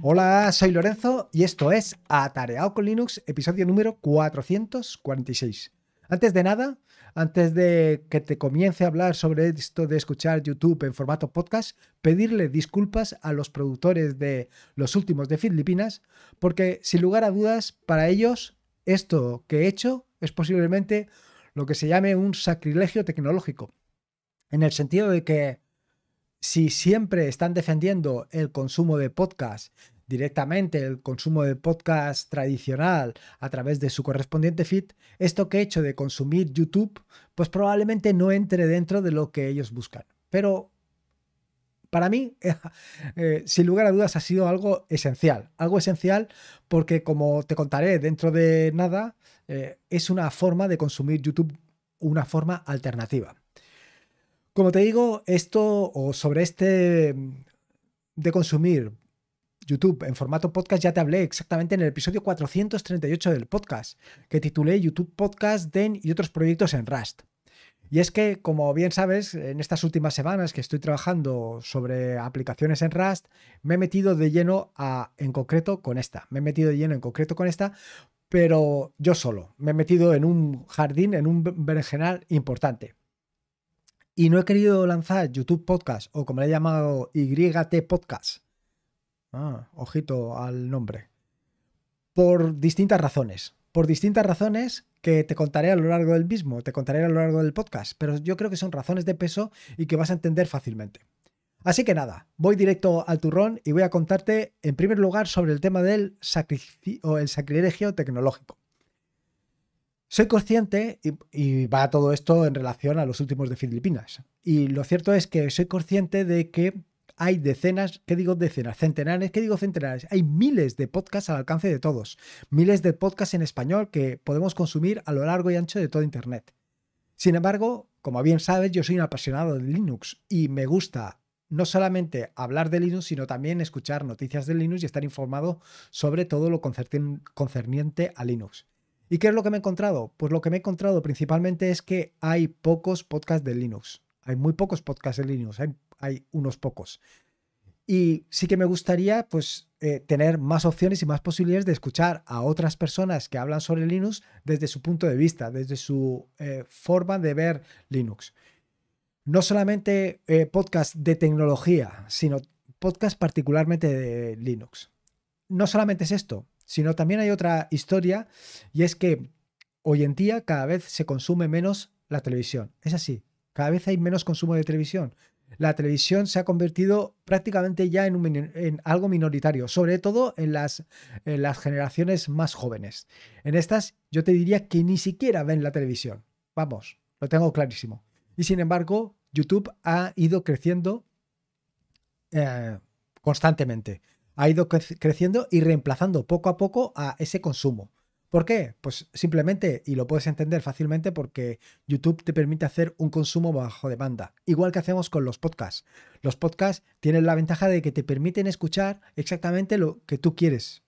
Hola, soy Lorenzo y esto es Atareado con Linux, episodio número 446. Antes de nada, antes de que te comience a hablar sobre esto de escuchar YouTube en formato podcast, pedirle disculpas a los productores de los últimos de Filipinas, porque sin lugar a dudas, para ellos, esto que he hecho es posiblemente lo que se llame un sacrilegio tecnológico, en el sentido de que si siempre están defendiendo el consumo de podcast directamente, el consumo de podcast tradicional a través de su correspondiente feed, esto que he hecho de consumir YouTube, pues probablemente no entre dentro de lo que ellos buscan. Pero para mí, eh, sin lugar a dudas, ha sido algo esencial. Algo esencial porque, como te contaré dentro de nada, eh, es una forma de consumir YouTube, una forma alternativa. Como te digo, esto o sobre este de consumir YouTube en formato podcast ya te hablé exactamente en el episodio 438 del podcast, que titulé YouTube Podcast, Den y otros proyectos en Rust. Y es que, como bien sabes, en estas últimas semanas que estoy trabajando sobre aplicaciones en Rust, me he metido de lleno a, en concreto con esta. Me he metido de lleno en concreto con esta, pero yo solo. Me he metido en un jardín, en un berenjenal importante y no he querido lanzar YouTube Podcast o como le he llamado YT Podcast. Ah, ojito al nombre. Por distintas razones. Por distintas razones que te contaré a lo largo del mismo, te contaré a lo largo del podcast, pero yo creo que son razones de peso y que vas a entender fácilmente. Así que nada, voy directo al turrón y voy a contarte en primer lugar sobre el tema del sacrilegio tecnológico. Soy consciente, y, va todo esto en relación a los últimos de Filipinas, y lo cierto es que soy consciente de que hay decenas, ¿qué digo decenas? Centenares, ¿qué digo centenares? Hay miles de podcasts al alcance de todos, miles de podcasts en español que podemos consumir a lo largo y ancho de todo Internet. Sin embargo, como bien sabes, yo soy un apasionado de Linux y me gusta no solamente hablar de Linux, sino también escuchar noticias de Linux y estar informado sobre todo lo concerniente a Linux. ¿Y qué es lo que me he encontrado? Pues lo que me he encontrado principalmente es que hay pocos podcasts de Linux. Hay muy pocos podcasts de Linux, hay, unos pocos. Y sí que me gustaría pues, eh, tener más opciones y más posibilidades de escuchar a otras personas que hablan sobre Linux desde su punto de vista, desde su eh, forma de ver Linux. No solamente eh, podcasts de tecnología, sino podcasts particularmente de Linux. No solamente es esto, sino también hay otra historia y es que hoy en día cada vez se consume menos la televisión. Es así, cada vez hay menos consumo de televisión. La televisión se ha convertido prácticamente ya en, algo minoritario, sobre todo en las, generaciones más jóvenes. En estas yo te diría que ni siquiera ven la televisión. Vamos, lo tengo clarísimo. Y sin embargo, YouTube ha ido creciendo eh, constantemente ha ido creciendo y reemplazando poco a poco a ese consumo. ¿Por qué? Pues simplemente, y lo puedes entender fácilmente, porque YouTube te permite hacer un consumo bajo demanda, igual que hacemos con los podcasts. Los podcasts tienen la ventaja de que te permiten escuchar exactamente lo que tú quieres.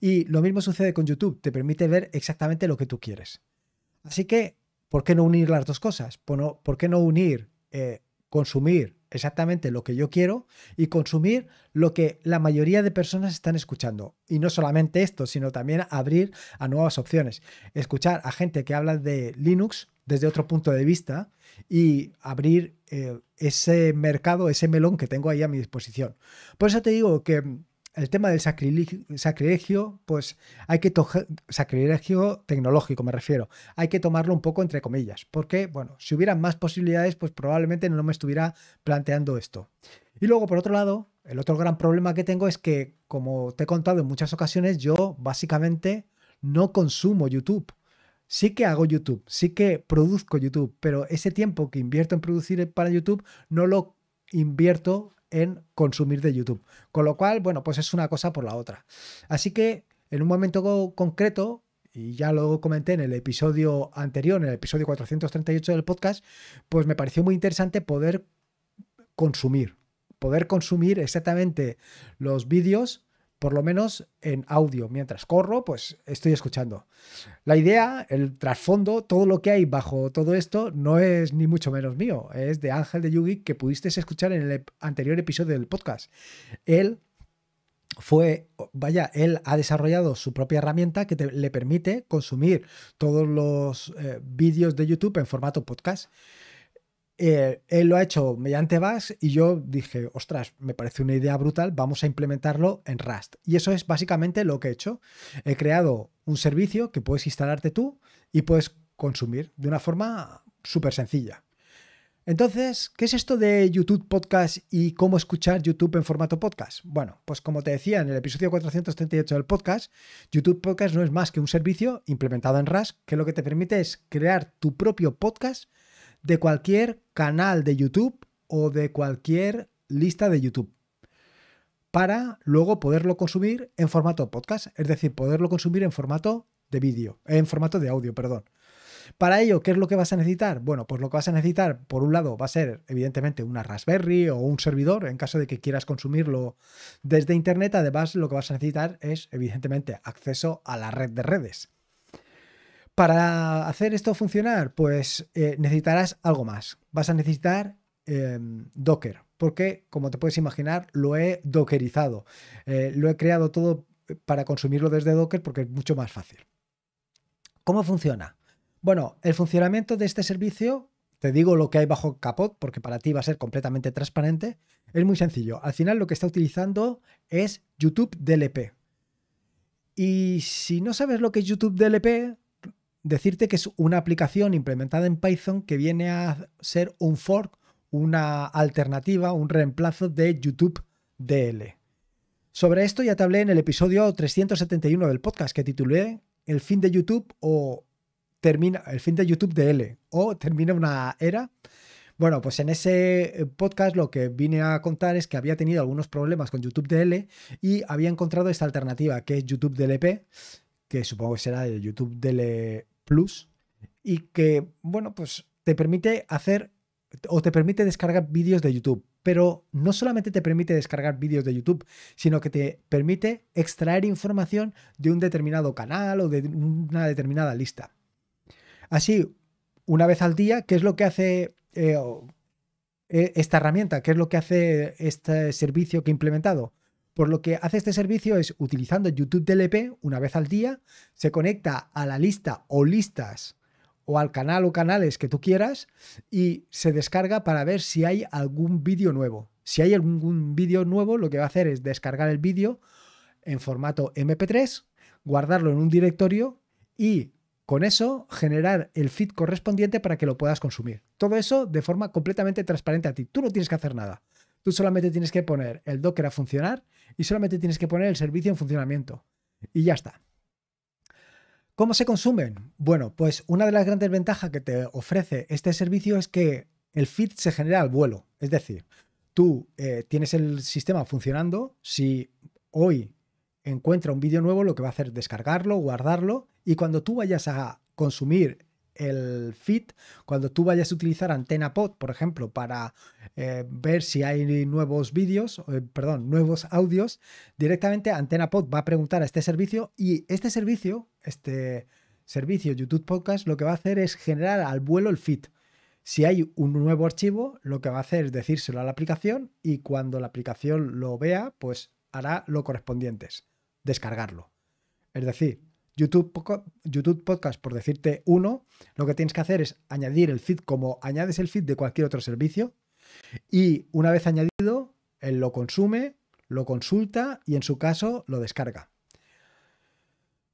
Y lo mismo sucede con YouTube, te permite ver exactamente lo que tú quieres. Así que, ¿por qué no unir las dos cosas? ¿Por, qué no unir eh, consumir exactamente lo que yo quiero y consumir lo que la mayoría de personas están escuchando. Y no solamente esto, sino también abrir a nuevas opciones. Escuchar a gente que habla de Linux desde otro punto de vista y abrir eh, ese mercado, ese melón que tengo ahí a mi disposición. Por eso te digo que el tema del sacrilegio, pues hay que sacrilegio tecnológico, me refiero. Hay que tomarlo un poco entre comillas, porque bueno, si hubiera más posibilidades, pues probablemente no me estuviera planteando esto. Y luego por otro lado, el otro gran problema que tengo es que como te he contado en muchas ocasiones, yo básicamente no consumo YouTube. Sí que hago YouTube, sí que produzco YouTube, pero ese tiempo que invierto en producir para YouTube no lo invierto en consumir de YouTube. Con lo cual, bueno, pues es una cosa por la otra. Así que en un momento concreto, y ya lo comenté en el episodio anterior, en el episodio 438 del podcast, pues me pareció muy interesante poder consumir, poder consumir exactamente los vídeos por lo menos en audio. Mientras corro, pues estoy escuchando. La idea, el trasfondo, todo lo que hay bajo todo esto no es ni mucho menos mío, es de Ángel de Yugi que pudiste escuchar en el anterior episodio del podcast. Él fue, vaya, él ha desarrollado su propia herramienta que le permite consumir todos los eh, vídeos de YouTube en formato podcast. Eh, él lo ha hecho mediante Bash y yo dije, ostras, me parece una idea brutal, vamos a implementarlo en Rust. Y eso es básicamente lo que he hecho. He creado un servicio que puedes instalarte tú y puedes consumir de una forma súper sencilla. Entonces, ¿qué es esto de YouTube Podcast y cómo escuchar YouTube en formato podcast? Bueno, pues como te decía en el episodio 438 del podcast, YouTube Podcast no es más que un servicio implementado en Rust que lo que te permite es crear tu propio podcast de cualquier canal de YouTube o de cualquier lista de YouTube para luego poderlo consumir en formato podcast, es decir, poderlo consumir en formato de vídeo, en formato de audio, perdón. Para ello, ¿qué es lo que vas a necesitar? Bueno, pues lo que vas a necesitar, por un lado, va a ser evidentemente una Raspberry o un servidor, en caso de que quieras consumirlo desde Internet, además lo que vas a necesitar es evidentemente acceso a la red de redes. Para hacer esto funcionar, pues eh, necesitarás algo más. Vas a necesitar em, Docker, porque como te puedes imaginar, lo he dockerizado. Eh, lo he creado todo para consumirlo desde Docker porque es mucho más fácil. ¿Cómo funciona? Bueno, el funcionamiento de este servicio, te digo lo que hay bajo capot porque para ti va a ser completamente transparente, es muy sencillo. Al final lo que está utilizando es YouTube DLP. Y si no sabes lo que es YouTube DLP, decirte que es una aplicación implementada en Python que viene a ser un fork, una alternativa, un reemplazo de YouTube DL. Sobre esto ya te hablé en el episodio 371 del podcast que titulé El fin de YouTube o termina el fin de YouTube DL o termina una era. Bueno, pues en ese podcast lo que vine a contar es que había tenido algunos problemas con YouTube DL y había encontrado esta alternativa que es YouTube DLP, que supongo que será de YouTube DL Plus y que, bueno, pues te permite hacer o te permite descargar vídeos de YouTube. Pero no solamente te permite descargar vídeos de YouTube, sino que te permite extraer información de un determinado canal o de una determinada lista. Así, una vez al día, ¿qué es lo que hace eh, e, esta herramienta? ¿Qué es lo que hace este servicio que he implementado? Por lo que hace este servicio es utilizando YouTube DLP e una vez al día, se conecta a la lista o listas o al canal o canales que tú quieras y se descarga para ver si hay algún vídeo nuevo. Si hay algún vídeo nuevo, lo que va a hacer es descargar el vídeo en formato MP3, guardarlo en un directorio y con eso generar el feed correspondiente para que lo puedas consumir. Todo eso de forma completamente transparente a ti. Tú no tienes que hacer nada. Tú solamente tienes que poner el Docker a funcionar y solamente tienes que poner el servicio en funcionamiento. Y ya está. ¿Cómo se consumen? Bueno, pues una de las grandes ventajas que te ofrece este servicio es que el feed se genera al vuelo. Es decir, tú eh, tienes el sistema funcionando. Si hoy encuentra un vídeo nuevo, lo que va a hacer es descargarlo, guardarlo. Y cuando tú vayas a consumir el feed, cuando tú vayas a utilizar Antena Pod, por ejemplo, para eh, ver si hay nuevos vídeos, eh, perdón, nuevos audios, directamente Antena Pod va a preguntar a este servicio y este servicio, este servicio YouTube Podcast, lo que va a hacer es generar al vuelo el feed. Si hay un nuevo archivo, lo que va a hacer es decírselo a la aplicación y cuando la aplicación lo vea, pues hará lo correspondientes, descargarlo. Es decir, YouTube, Podcast, por decirte uno, lo que tienes que hacer es añadir el feed como añades el feed de cualquier otro servicio y una vez añadido, él lo consume, lo consulta y en su caso lo descarga.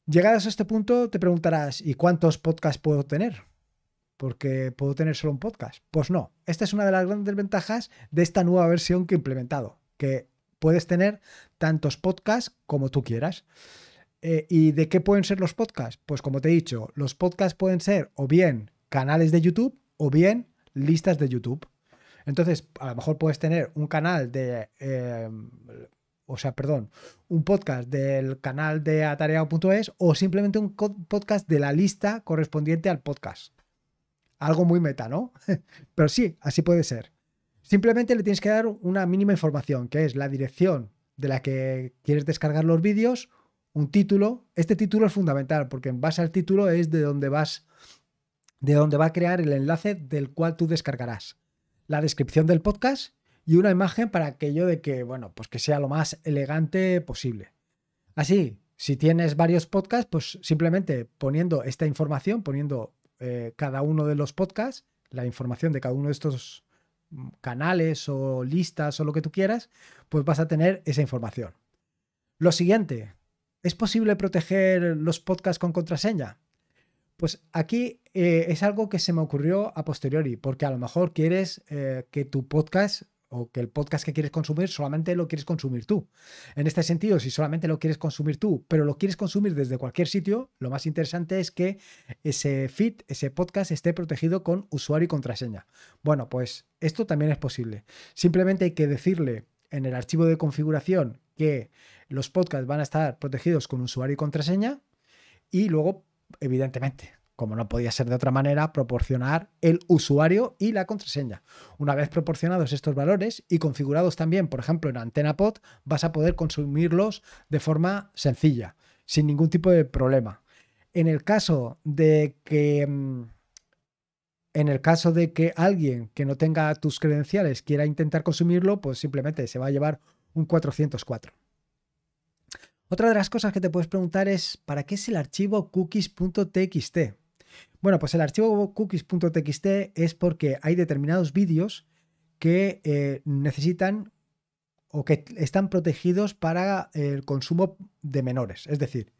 Llegadas a este punto te preguntarás, ¿y cuántos podcasts puedo tener? Porque puedo tener solo un podcast. Pues no, esta es una de las grandes ventajas de esta nueva versión que he implementado, que puedes tener tantos podcasts como tú quieras. Eh, ¿Y de qué pueden ser los podcasts? Pues como te he dicho, los podcasts pueden ser o bien canales de YouTube o bien listas de YouTube. Entonces, a lo mejor puedes tener un canal de... Eh, o sea, perdón, un podcast del canal de atareado.es o simplemente un podcast de la lista correspondiente al podcast. Algo muy meta, ¿no? Pero sí, así puede ser. Simplemente le tienes que dar una mínima información, que es la dirección de la que quieres descargar los vídeos un título. Este título es fundamental porque en base al título es de donde vas, de donde va a crear el enlace del cual tú descargarás la descripción del podcast y una imagen para aquello de que, bueno, pues que sea lo más elegante posible. Así, si tienes varios podcasts, pues simplemente poniendo esta información, poniendo eh, cada uno de los podcasts, la información de cada uno de estos mm, canales o listas o lo que tú quieras, pues vas a tener esa información. Lo siguiente, ¿Es posible proteger los podcasts con contraseña? Pues aquí eh, es algo que se me ocurrió a posteriori, porque a lo mejor quieres eh, que tu podcast o que el podcast que quieres consumir solamente lo quieres consumir tú. En este sentido, si solamente lo quieres consumir tú, pero lo quieres consumir desde cualquier sitio, lo más interesante es que ese feed, ese podcast esté protegido con usuario y contraseña. Bueno, pues esto también es posible. Simplemente hay que decirle en el archivo de configuración que los podcasts van a estar protegidos con usuario y contraseña y luego, evidentemente, como no podía ser de otra manera, proporcionar el usuario y la contraseña. Una vez proporcionados estos valores y configurados también, por ejemplo, en AntenaPod, vas a poder consumirlos de forma sencilla, sin ningún tipo de problema. En el caso de que mm, en el caso de que alguien que no tenga tus credenciales quiera intentar consumirlo, pues simplemente se va a llevar un 404. Otra de las cosas que te puedes preguntar es, ¿para qué es el archivo cookies.txt? Bueno, pues el archivo cookies.txt es porque hay determinados vídeos que eh, necesitan o que están protegidos para el consumo de menores. Es decir,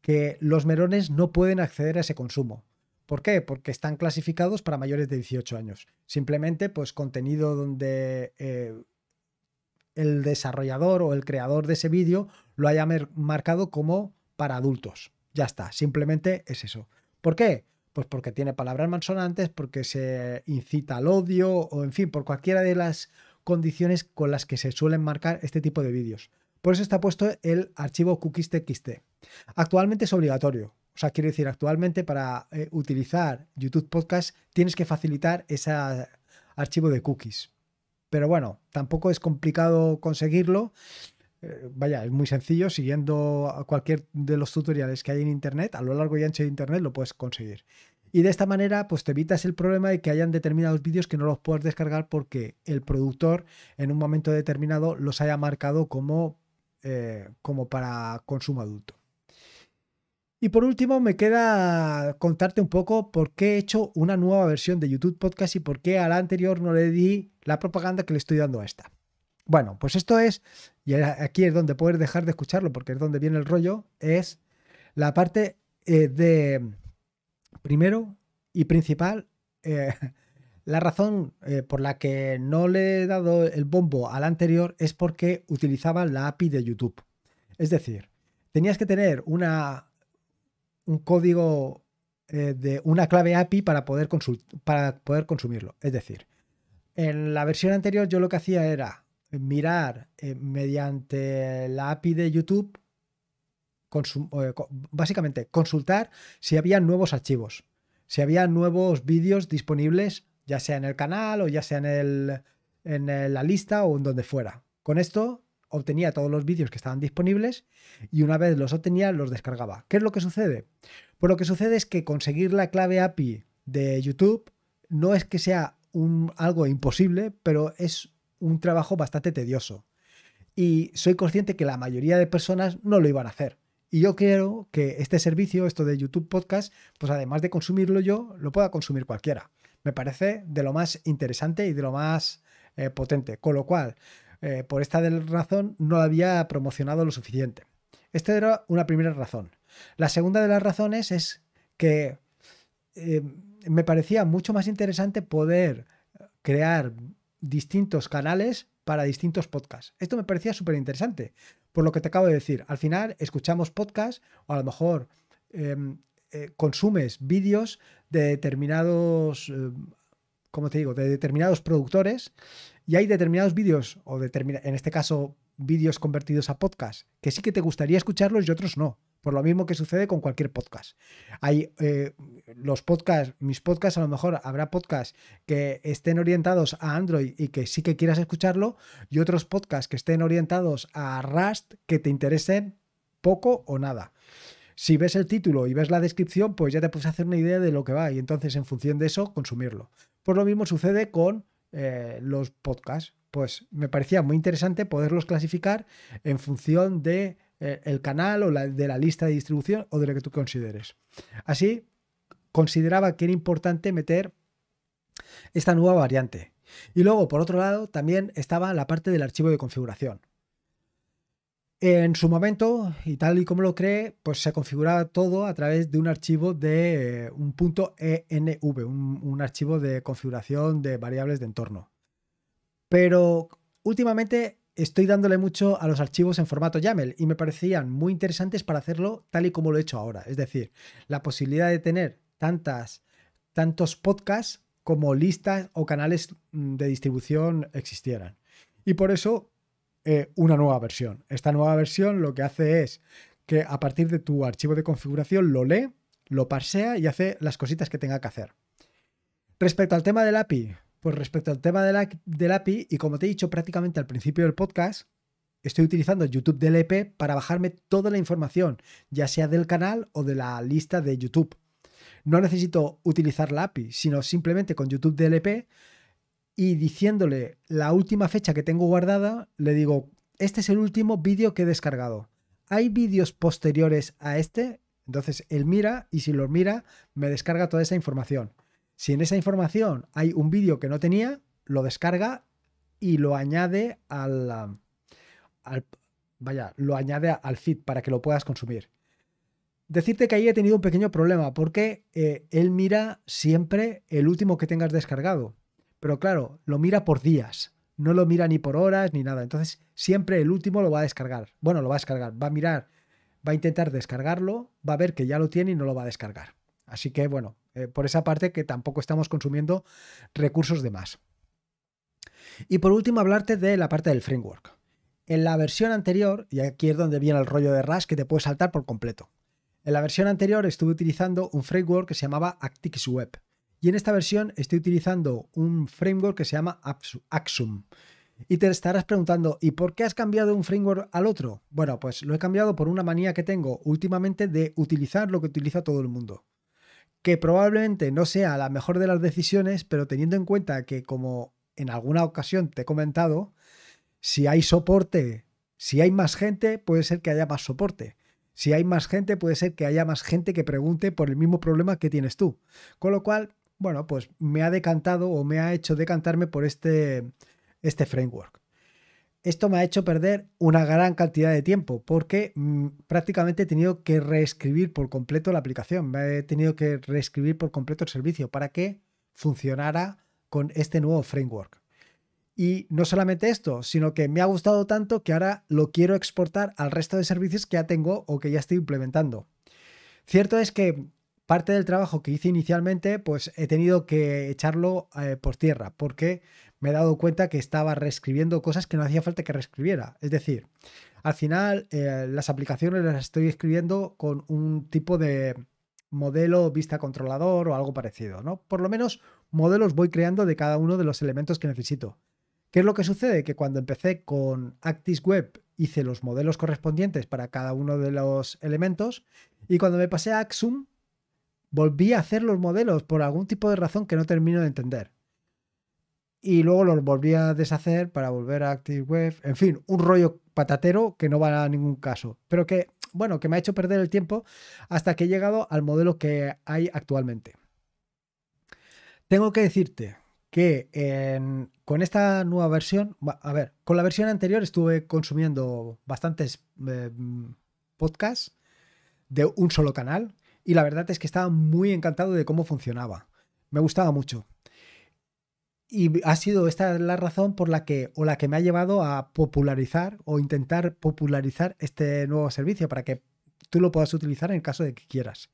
que los menores no pueden acceder a ese consumo. ¿Por qué? Porque están clasificados para mayores de 18 años. Simplemente, pues contenido donde eh, el desarrollador o el creador de ese vídeo lo haya marcado como para adultos. Ya está, simplemente es eso. ¿Por qué? Pues porque tiene palabras malsonantes, porque se incita al odio o en fin, por cualquiera de las condiciones con las que se suelen marcar este tipo de vídeos. Por eso está puesto el archivo cookies.txt. Actualmente es obligatorio. O sea, quiero decir, actualmente para eh, utilizar YouTube Podcast tienes que facilitar ese archivo de cookies. Pero bueno, tampoco es complicado conseguirlo. Eh, vaya, es muy sencillo, siguiendo cualquier de los tutoriales que hay en Internet, a lo largo y ancho de Internet lo puedes conseguir. Y de esta manera, pues te evitas el problema de que hayan determinados vídeos que no los puedas descargar porque el productor en un momento determinado los haya marcado como, eh, como para consumo adulto. Y por último, me queda contarte un poco por qué he hecho una nueva versión de YouTube Podcast y por qué a la anterior no le di la propaganda que le estoy dando a esta. Bueno, pues esto es, y aquí es donde puedes dejar de escucharlo porque es donde viene el rollo, es la parte eh, de, primero y principal, eh, la razón eh, por la que no le he dado el bombo a la anterior es porque utilizaba la API de YouTube. Es decir, tenías que tener una un código eh, de una clave API para poder, para poder consumirlo. Es decir, en la versión anterior yo lo que hacía era mirar eh, mediante la API de YouTube, eh, básicamente consultar si había nuevos archivos, si había nuevos vídeos disponibles, ya sea en el canal o ya sea en, el, en la lista o en donde fuera. Con esto obtenía todos los vídeos que estaban disponibles y una vez los obtenía los descargaba. ¿Qué es lo que sucede? Pues lo que sucede es que conseguir la clave API de YouTube no es que sea un, algo imposible, pero es un trabajo bastante tedioso. Y soy consciente que la mayoría de personas no lo iban a hacer. Y yo quiero que este servicio, esto de YouTube Podcast, pues además de consumirlo yo, lo pueda consumir cualquiera. Me parece de lo más interesante y de lo más eh, potente. Con lo cual, eh, por esta razón no la había promocionado lo suficiente. Esta era una primera razón. La segunda de las razones es que eh, me parecía mucho más interesante poder crear distintos canales para distintos podcasts. Esto me parecía súper interesante, por lo que te acabo de decir. Al final escuchamos podcasts o a lo mejor em, eh, consumes vídeos de determinados em, como te digo, de determinados productores y hay determinados vídeos, o determina en este caso vídeos convertidos a podcast, que sí que te gustaría escucharlos y otros no. Por lo mismo que sucede con cualquier podcast. Hay eh, los podcasts, mis podcasts, a lo mejor habrá podcasts que estén orientados a Android y que sí que quieras escucharlo, y otros podcasts que estén orientados a Rust que te interesen poco o nada. Si ves el título y ves la descripción, pues ya te puedes hacer una idea de lo que va y entonces en función de eso consumirlo. Por lo mismo sucede con eh, los podcasts. Pues me parecía muy interesante poderlos clasificar en función de eh, el canal o de la lista de distribución o de lo que tú consideres. Así, consideraba que era importante meter esta nueva variante. Y luego, por otro lado, también estaba la parte del archivo de configuración. En su momento, y tal y como lo cree, pues se configuraba todo a través de un archivo de eh, un punto .env, un, archivo de configuración de variables de entorno. Pero últimamente estoy dándole mucho a los archivos en formato YAML y me parecían muy interesantes para hacerlo tal y como lo he hecho ahora. Es decir, la posibilidad de tener tantas, tantos podcasts como listas o canales mm, de distribución existieran. Y por eso eh, una nueva versión. Esta nueva versión lo que hace es que a partir de tu archivo de configuración lo lee, lo parsea y hace las cositas que tenga que hacer. Respecto al tema del API, pues respecto al tema del API, y como te he dicho prácticamente al principio del podcast, estoy utilizando YouTube DLP e para bajarme toda la información, ya sea del canal o de la lista de YouTube. No necesito utilizar la API, sino simplemente con YouTube DLP e y diciéndole la última fecha que tengo guardada, le digo, este es el último vídeo que he descargado. Hay vídeos posteriores a este, entonces él mira y si lo mira me descarga toda esa información. Si en esa información hay un vídeo que no tenía, lo descarga y lo añade al, vaya, lo añade al feed para que lo puedas consumir. Decirte que ahí he tenido un pequeño problema porque eh, él mira siempre el último que tengas descargado. Pero claro, lo mira por días, no lo mira ni por horas ni nada. Entonces, siempre el último lo va a descargar. Bueno, lo va a descargar, va a mirar, va a intentar descargarlo, va a ver que ya lo tiene y no lo va a descargar. Así que, bueno, eh, por esa parte que tampoco estamos consumiendo recursos de más. Y por último, hablarte de la parte del framework. En la versión anterior, y aquí es donde viene el rollo de RAS que te puedes saltar por completo. En la versión anterior estuve utilizando un framework que se llamaba Actix Web y en esta versión estoy utilizando un framework que se llama Axum. Y te estarás preguntando, ¿y por qué has cambiado de un framework al otro? Bueno, pues lo he cambiado por una manía que tengo últimamente de utilizar lo que utiliza todo el mundo. Que probablemente no sea la mejor de las decisiones, pero teniendo en cuenta que como en alguna ocasión te he comentado, si hay soporte, si hay más gente, puede ser que haya más soporte. Si hay más gente, puede ser que haya más gente que pregunte por el mismo problema que tienes tú. Con lo cual, bueno, pues me ha decantado o me ha hecho decantarme por este, este framework. Esto me ha hecho perder una gran cantidad de tiempo porque mm, prácticamente he tenido que reescribir por completo la aplicación, me he tenido que reescribir por completo el servicio para que funcionara con este nuevo framework. Y no solamente esto, sino que me ha gustado tanto que ahora lo quiero exportar al resto de servicios que ya tengo o que ya estoy implementando. Cierto es que parte del trabajo que hice inicialmente, pues he tenido que echarlo eh, por tierra, porque me he dado cuenta que estaba reescribiendo cosas que no hacía falta que reescribiera. Es decir, al final eh, las aplicaciones las estoy escribiendo con un tipo de modelo vista controlador o algo parecido, ¿no? Por lo menos modelos voy creando de cada uno de los elementos que necesito. ¿Qué es lo que sucede? Que cuando empecé con Actis Web hice los modelos correspondientes para cada uno de los elementos y cuando me pasé a Axum volví a hacer los modelos por algún tipo de razón que no termino de entender. Y luego los volví a deshacer para volver a ActiveWeb. En fin, un rollo patatero que no va a ningún caso. Pero que, bueno, que me ha hecho perder el tiempo hasta que he llegado al modelo que hay actualmente. Tengo que decirte que con esta nueva versión, a ver, con la versión anterior estuve consumiendo bastantes eh, podcasts de un solo canal, y la verdad es que estaba muy encantado de cómo funcionaba. Me gustaba mucho. Y ha sido esta la razón por la que, o la que me ha llevado a popularizar o intentar popularizar este nuevo servicio para que tú lo puedas utilizar en caso de que quieras.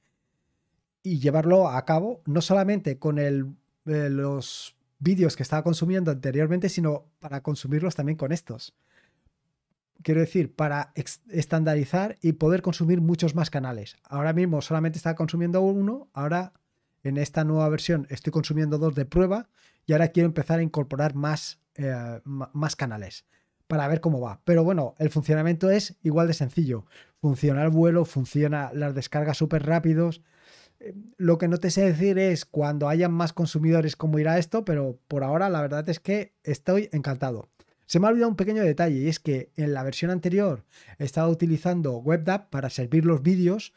Y llevarlo a cabo no solamente con el, eh, los vídeos que estaba consumiendo anteriormente, sino para consumirlos también con estos quiero decir, para estandarizar y poder consumir muchos más canales. Ahora mismo solamente estaba consumiendo uno, ahora en esta nueva versión estoy consumiendo dos de prueba y ahora quiero empezar a incorporar más, eh, más canales para ver cómo va. Pero bueno, el funcionamiento es igual de sencillo. Funciona el vuelo, funciona las descargas súper rápidos. Eh, lo que no te sé decir es cuando hayan más consumidores cómo irá esto, pero por ahora la verdad es que estoy encantado. Se me ha olvidado un pequeño detalle y es que en la versión anterior estaba utilizando WebDAV para servir los vídeos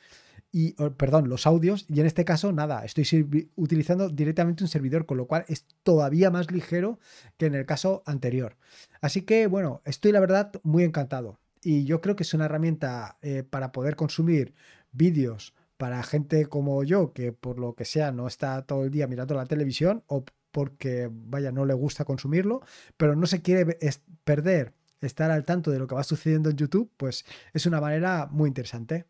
y, perdón, los audios y en este caso nada, estoy utilizando directamente un servidor, con lo cual es todavía más ligero que en el caso anterior. Así que bueno, estoy la verdad muy encantado y yo creo que es una herramienta eh, para poder consumir vídeos para gente como yo, que por lo que sea no está todo el día mirando la televisión, o porque, vaya, no le gusta consumirlo, pero no se quiere perder estar al tanto de lo que va sucediendo en YouTube, pues es una manera muy interesante.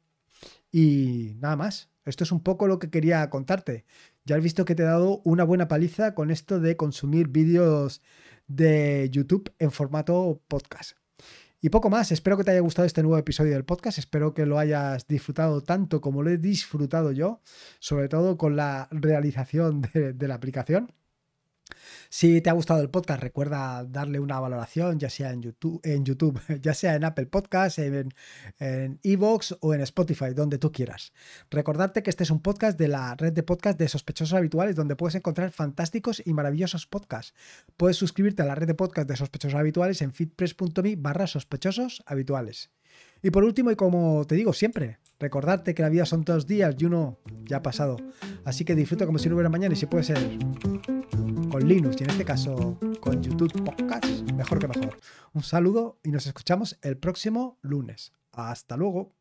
Y nada más, esto es un poco lo que quería contarte. Ya has visto que te he dado una buena paliza con esto de consumir vídeos de YouTube en formato podcast. Y poco más, espero que te haya gustado este nuevo episodio del podcast, espero que lo hayas disfrutado tanto como lo he disfrutado yo, sobre todo con la realización de, de la aplicación. Si te ha gustado el podcast, recuerda darle una valoración, ya sea en YouTube, ya sea en Apple Podcasts, en Evox o en Spotify, donde tú quieras. Recordarte que este es un podcast de la red de podcast de sospechosos habituales, donde puedes encontrar fantásticos y maravillosos podcasts. Puedes suscribirte a la red de podcast de sospechosos habituales en fitpress.me barra sospechosos habituales. Y por último, y como te digo siempre, recordarte que la vida son dos días y uno ya ha pasado. Así que disfruta como si no hubiera mañana y si puede ser con Linux y en este caso con YouTube Podcast, mejor que mejor. Un saludo y nos escuchamos el próximo lunes. Hasta luego.